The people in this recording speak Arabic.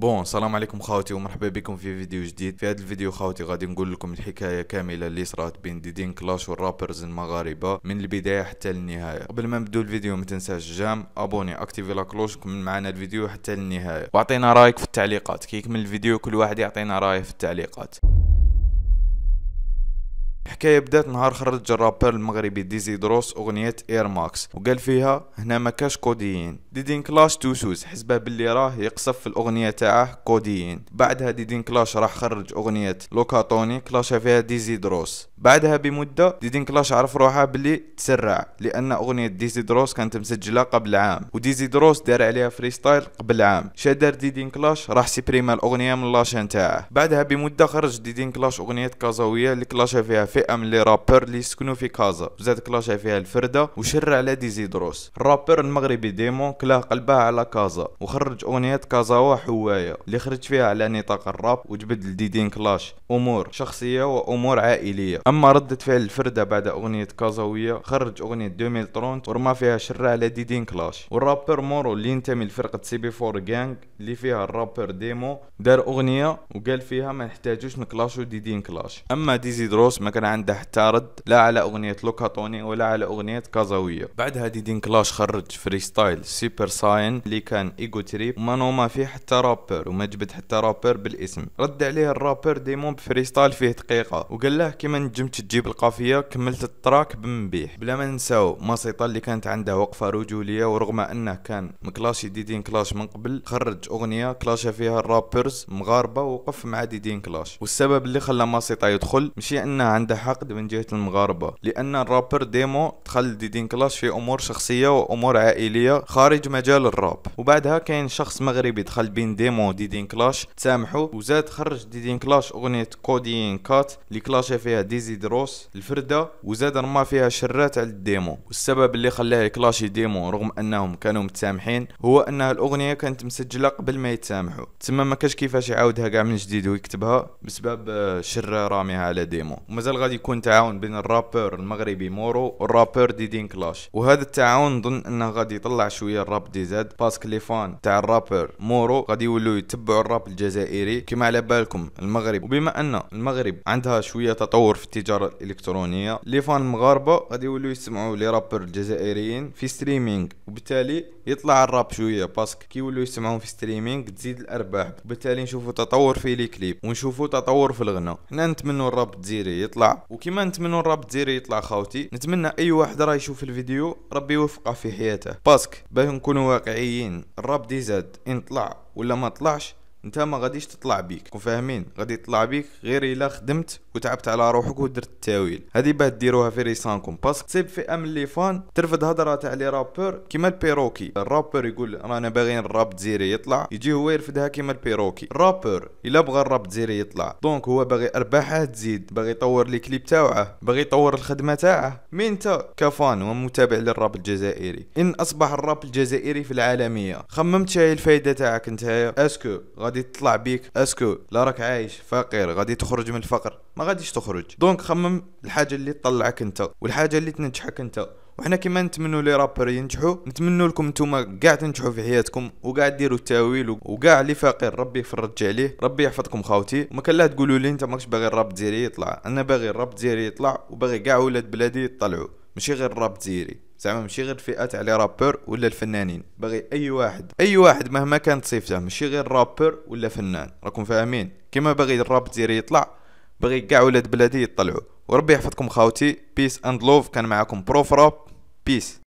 بون السلام عليكم خاوتي ومرحبا بكم في فيديو جديد في هذا الفيديو خاوتي غادي نقول لكم الحكايه كامله اللي صرات بين ديدين كلاش والرابرز المغاربه من البدايه حتى للنهايه قبل ما نبداو الفيديو ما تنساش جام ابوني اكتيفي لا كلوش كمل معنا الفيديو حتى للنهايه واعطينا رايك في التعليقات كيكمل الفيديو كل واحد يعطينا رايه في التعليقات الحكاية بدات نهار خرج الرابر المغربي ديزي دروس اغنية اير ماكس وقال فيها هنا ما كاش كوديين ديدين كلاش تو شوز حسبه باللي راه يقصف في الاغنية تاعه كوديين بعدها ديدين كلاش راح خرج اغنية لوكاتوني كلاش فيها ديزي دروس بعدها بمدة ديدين كلاش عرف روحها باللي تسرع لان اغنية ديزي دروس كانت مسجلة قبل عام وديزي دروس دار عليها فريستايل قبل عام شادر ديدين كلاش راح سيبريما الاغنية من لاشين تاعه بعدها بمدة خرج ديدين كلاش اغنية كازاوية اللي كلاش فيها فئه من لي رابر اللي يسكنوا في كازا زاد كلاشا فيها الفرده وشر على ديزيدروس الرابر المغربي ديمون كلاه قلبها على كازا وخرج اغنيه كازاوا حوايه اللي خرج فيها على نطاق الراب وجبد لديدين كلاش امور شخصيه وامور عائليه اما ردة فعل الفرده بعد اغنيه كازاويه خرج اغنيه 2030 ورمى فيها شر على ديدين كلاش والرابر مورو اللي ينتمي لفرقه سي بي فور جانج اللي فيها الرابر ديمو دار اغنيه وقال فيها ما نحتاجوش نكلاشو ديدين كلاش اما ديزيدروس ما كان عنده حتى رد لا على اغنيه لوكا طوني ولا على اغنيه كازاويه بعدها ديدين كلاش خرج فري ستايل سوبر ساين اللي كان ايجو تريب ما نوما فيه حتى رابر وما جبد حتى رابر بالاسم رد عليه الرابر ديمون بفري ستايل فيه دقيقه وقال له كيما نجمت تجيب القافيه كملت التراك بمبيح بلا ما نساو ماسيطا اللي كانت عندها وقفه رجوليه ورغم انه كان مكلاشي ديدين كلاش من قبل خرج اغنيه كلاشة فيها الرابرز مغاربه ووقف مع ديدين كلاش والسبب اللي خلى ماسيطا يدخل مشي انه عنده عنده حقد من جهه المغاربه لان الرابر ديمو دخل ديدين كلاش في امور شخصيه وامور عائليه خارج مجال الراب وبعدها كاين شخص مغربي دخل بين ديمو وديدين كلاش تسامحوا وزاد خرج ديدين كلاش اغنيه كودين كات اللي كلاشي فيها ديزي دروس الفرده وزاد رمى فيها شرات على الديمو والسبب اللي خلاه يكلاشي ديمو رغم انهم كانوا متسامحين هو انها الاغنيه كانت مسجله قبل ما يتسامحوا تما ما كاش كيفاش يعاودها كاع من جديد ويكتبها بسبب آه، شر راميها على ديمو ومازال غادي يكون تعاون بين الرابر المغربي مورو والرابر ديدين كلاش وهذا التعاون نظن انه غادي يطلع شويه الراب دي زاد باسك لي فان تاع الرابر مورو غادي يولوا يتبعوا الراب الجزائري كما على بالكم المغرب وبما ان المغرب عندها شويه تطور في التجاره الالكترونيه لي فان المغاربه غادي يولوا يسمعوا لي رابر الجزائريين في ستريمينغ وبالتالي يطلع الراب شويه باسك كي يولوا يسمعوهم في ستريمينغ تزيد الارباح وبالتالي نشوفوا تطور في لي كليب ونشوفوا تطور في الغناء حنا نتمنوا الراب الجزائري يطلع وكما نتمنوا الرب الجزائري يطلع خاوتي نتمنى اي واحد راه يشوف الفيديو ربي يوفقه في حياته باسك باش نكونوا واقعيين الرب دي زاد ان طلع ولا ما طلعش انت ما غاديش تطلع بيك فاهمين غادي يطلع بيك غير الا خدمت وتعبت على روحك ودرت التاويل هذه باه ديروها في ريسانكم باسكو تصيب فئه من لي فان ترفد هضره تاع لي رابور كيما البيروكي الرابور يقول رانا باغيين الراب ديري يطلع يجي هو يرفدها كيما البيروكي الرابور الا بغى الراب ديري يطلع دونك هو باغي ارباحه تزيد باغي يطور لي كليب تاعه باغي يطور الخدمه تاعه مي انت كفان ومتابع للراب الجزائري ان اصبح الراب الجزائري في العالميه خممت شاي الفايده تاعك نتايا اسكو غادي تطلع بيك اسكو لا راك عايش فقير غادي تخرج من الفقر ما غاديش تخرج دونك خمم الحاجه اللي تطلعك انت والحاجه اللي تنجحك انت وحنا كيما نتمنوا لي رابر ينجحوا نتمنوا لكم نتوما كاع تنجحوا في حياتكم وكاع ديروا التاويل وكاع اللي فاقر ربي يفرج عليه ربي يحفظكم خاوتي وما كان لا تقولوا لي انت ماكش باغي الراب ديري يطلع انا باغي الراب ديري يطلع وباغي كاع ولاد بلادي يطلعوا ماشي غير الراب ديري زعما ماشي غير فئه تاع لي ولا الفنانين باغي اي واحد اي واحد مهما كانت صفته ماشي غير رابر ولا فنان راكم فاهمين كيما باغي الراب ديري يطلع بغي كاع ولاد بلادي يطلعوا وربي يحفظكم خاوتي بيس اند لوف كان معكم راب بيس